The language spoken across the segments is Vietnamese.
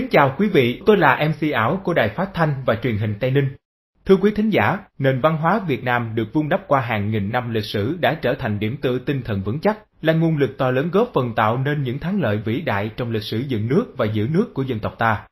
Kính chào quý vị, tôi là MC ảo của Đài Phát Thanh và Truyền hình Tây Ninh. Thưa quý thính giả, nền văn hóa Việt Nam được vun đắp qua hàng nghìn năm lịch sử đã trở thành điểm tựa tinh thần vững chắc, là nguồn lực to lớn góp phần tạo nên những thắng lợi vĩ đại trong lịch sử dựng nước và giữ nước của dân tộc ta.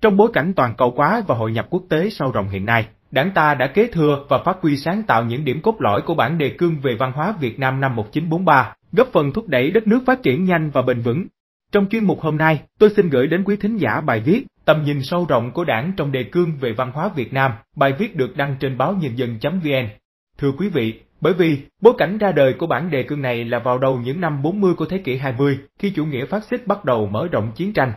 Trong bối cảnh toàn cầu hóa và hội nhập quốc tế sâu rộng hiện nay, Đảng ta đã kế thừa và phát huy sáng tạo những điểm cốt lõi của bản đề cương về văn hóa Việt Nam năm 1943, góp phần thúc đẩy đất nước phát triển nhanh và bền vững, trong chuyên mục hôm nay, tôi xin gửi đến quý thính giả bài viết Tầm nhìn sâu rộng của đảng trong đề cương về văn hóa Việt Nam, bài viết được đăng trên báo nhân dân.vn. Thưa quý vị, bởi vì bối cảnh ra đời của bản đề cương này là vào đầu những năm 40 của thế kỷ 20 khi chủ nghĩa phát xít bắt đầu mở rộng chiến tranh.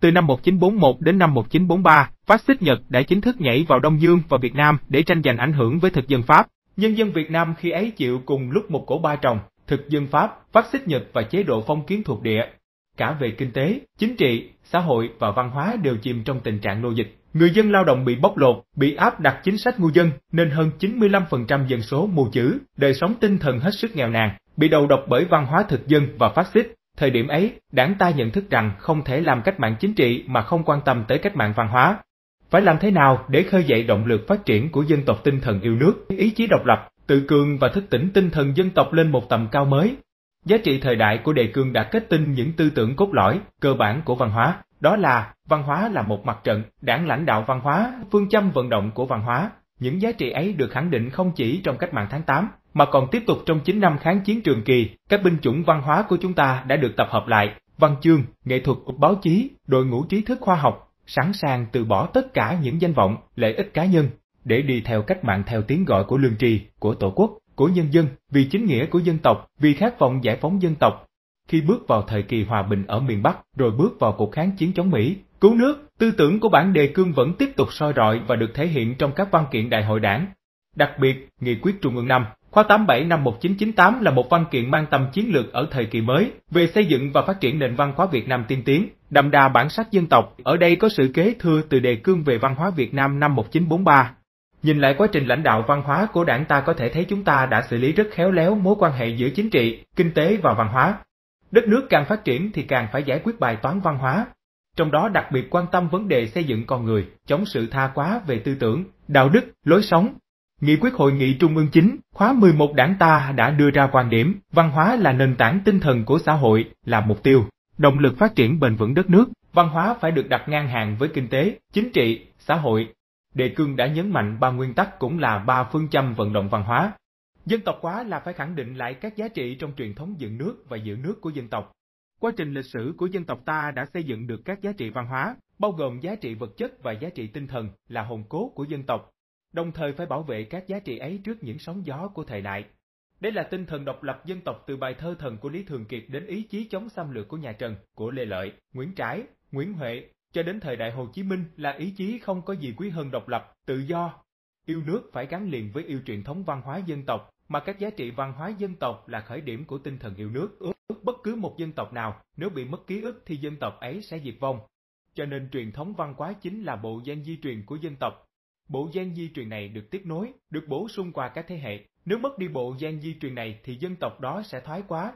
Từ năm 1941 đến năm 1943, phát xít Nhật đã chính thức nhảy vào Đông Dương và Việt Nam để tranh giành ảnh hưởng với thực dân Pháp. Nhân dân Việt Nam khi ấy chịu cùng lúc một cổ ba trồng, thực dân Pháp, phát xít Nhật và chế độ phong kiến thuộc địa cả về kinh tế, chính trị, xã hội và văn hóa đều chìm trong tình trạng nô dịch. Người dân lao động bị bóc lột, bị áp đặt chính sách ngu dân, nên hơn 95% dân số mù chữ, đời sống tinh thần hết sức nghèo nàn, bị đầu độc bởi văn hóa thực dân và phát xít. Thời điểm ấy, đảng ta nhận thức rằng không thể làm cách mạng chính trị mà không quan tâm tới cách mạng văn hóa. Phải làm thế nào để khơi dậy động lực phát triển của dân tộc tinh thần yêu nước, ý chí độc lập, tự cường và thức tỉnh tinh thần dân tộc lên một tầm cao mới, Giá trị thời đại của đề cương đã kết tinh những tư tưởng cốt lõi, cơ bản của văn hóa, đó là văn hóa là một mặt trận, đảng lãnh đạo văn hóa, phương châm vận động của văn hóa. Những giá trị ấy được khẳng định không chỉ trong cách mạng tháng 8, mà còn tiếp tục trong 9 năm kháng chiến trường kỳ, các binh chủng văn hóa của chúng ta đã được tập hợp lại, văn chương, nghệ thuật, báo chí, đội ngũ trí thức khoa học, sẵn sàng từ bỏ tất cả những danh vọng, lợi ích cá nhân, để đi theo cách mạng theo tiếng gọi của lương tri, của tổ quốc của nhân dân, vì chính nghĩa của dân tộc, vì khát vọng giải phóng dân tộc. Khi bước vào thời kỳ hòa bình ở miền Bắc, rồi bước vào cuộc kháng chiến chống Mỹ, cứu nước, tư tưởng của bản đề cương vẫn tiếp tục soi rọi và được thể hiện trong các văn kiện đại hội đảng. Đặc biệt, Nghị quyết Trung ương 5, khóa 87 năm 1998 là một văn kiện mang tầm chiến lược ở thời kỳ mới về xây dựng và phát triển nền văn hóa Việt Nam tiên tiến, đậm đà bản sắc dân tộc. Ở đây có sự kế thừa từ đề cương về văn hóa Việt Nam năm 1943 Nhìn lại quá trình lãnh đạo văn hóa của đảng ta có thể thấy chúng ta đã xử lý rất khéo léo mối quan hệ giữa chính trị, kinh tế và văn hóa. Đất nước càng phát triển thì càng phải giải quyết bài toán văn hóa, trong đó đặc biệt quan tâm vấn đề xây dựng con người, chống sự tha quá về tư tưởng, đạo đức, lối sống. Nghị quyết hội nghị Trung ương chính khóa 11 đảng ta đã đưa ra quan điểm, văn hóa là nền tảng tinh thần của xã hội, là mục tiêu, động lực phát triển bền vững đất nước, văn hóa phải được đặt ngang hàng với kinh tế, chính trị, xã hội, Đề cương đã nhấn mạnh ba nguyên tắc cũng là ba phương châm vận động văn hóa. Dân tộc hóa là phải khẳng định lại các giá trị trong truyền thống dựng nước và giữ nước của dân tộc. Quá trình lịch sử của dân tộc ta đã xây dựng được các giá trị văn hóa, bao gồm giá trị vật chất và giá trị tinh thần là hồn cốt của dân tộc, đồng thời phải bảo vệ các giá trị ấy trước những sóng gió của thời đại. Đây là tinh thần độc lập dân tộc từ bài thơ thần của Lý Thường Kiệt đến ý chí chống xâm lược của nhà Trần, của Lê Lợi, Nguyễn Trãi, Nguyễn Huệ, cho đến thời đại Hồ Chí Minh là ý chí không có gì quý hơn độc lập, tự do. Yêu nước phải gắn liền với yêu truyền thống văn hóa dân tộc, mà các giá trị văn hóa dân tộc là khởi điểm của tinh thần yêu nước. Ước bất cứ một dân tộc nào, nếu bị mất ký ức thì dân tộc ấy sẽ diệt vong. Cho nên truyền thống văn hóa chính là bộ gen di truyền của dân tộc. Bộ gen di truyền này được tiếp nối, được bổ sung qua các thế hệ. Nếu mất đi bộ gen di truyền này thì dân tộc đó sẽ thoái quá,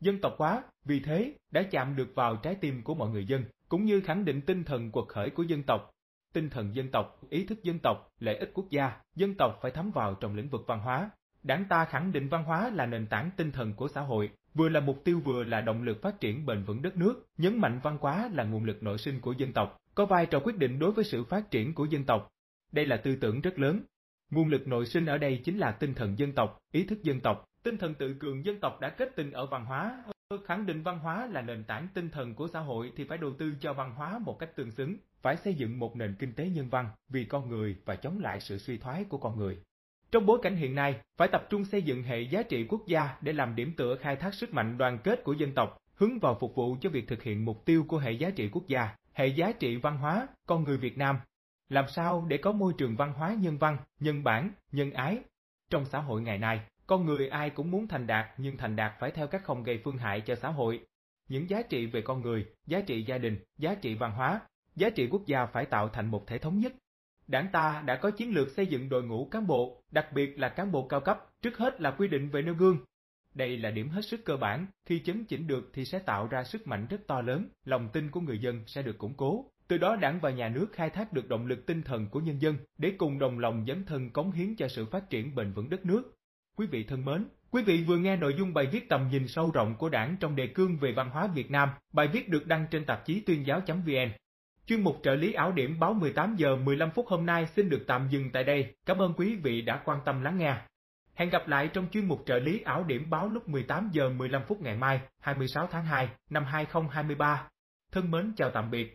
dân tộc hóa, vì thế đã chạm được vào trái tim của mọi người dân cũng như khẳng định tinh thần quật khởi của dân tộc. Tinh thần dân tộc, ý thức dân tộc, lợi ích quốc gia, dân tộc phải thấm vào trong lĩnh vực văn hóa. Đảng ta khẳng định văn hóa là nền tảng tinh thần của xã hội, vừa là mục tiêu vừa là động lực phát triển bền vững đất nước, nhấn mạnh văn hóa là nguồn lực nội sinh của dân tộc, có vai trò quyết định đối với sự phát triển của dân tộc. Đây là tư tưởng rất lớn. Nguồn lực nội sinh ở đây chính là tinh thần dân tộc, ý thức dân tộc, tinh thần tự cường dân tộc đã kết tinh ở văn hóa khẳng định văn hóa là nền tảng tinh thần của xã hội thì phải đầu tư cho văn hóa một cách tương xứng, phải xây dựng một nền kinh tế nhân văn vì con người và chống lại sự suy thoái của con người. Trong bối cảnh hiện nay, phải tập trung xây dựng hệ giá trị quốc gia để làm điểm tựa khai thác sức mạnh đoàn kết của dân tộc, hướng vào phục vụ cho việc thực hiện mục tiêu của hệ giá trị quốc gia, hệ giá trị văn hóa, con người Việt Nam. Làm sao để có môi trường văn hóa nhân văn, nhân bản, nhân ái trong xã hội ngày nay? Con người ai cũng muốn thành đạt nhưng thành đạt phải theo các không gây phương hại cho xã hội. Những giá trị về con người, giá trị gia đình, giá trị văn hóa, giá trị quốc gia phải tạo thành một thể thống nhất. Đảng ta đã có chiến lược xây dựng đội ngũ cán bộ, đặc biệt là cán bộ cao cấp, trước hết là quy định về nêu gương. Đây là điểm hết sức cơ bản, khi chấn chỉnh được thì sẽ tạo ra sức mạnh rất to lớn, lòng tin của người dân sẽ được củng cố. Từ đó đảng và nhà nước khai thác được động lực tinh thần của nhân dân để cùng đồng lòng dấn thân cống hiến cho sự phát triển bền vững đất nước. Quý vị thân mến, quý vị vừa nghe nội dung bài viết tầm nhìn sâu rộng của đảng trong đề cương về văn hóa Việt Nam, bài viết được đăng trên tạp chí tuyên giáo.vn. Chuyên mục trợ lý áo điểm báo 18 giờ 15 phút hôm nay xin được tạm dừng tại đây. Cảm ơn quý vị đã quan tâm lắng nghe. Hẹn gặp lại trong chuyên mục trợ lý áo điểm báo lúc 18 giờ 15 phút ngày mai, 26 tháng 2 năm 2023. Thân mến chào tạm biệt.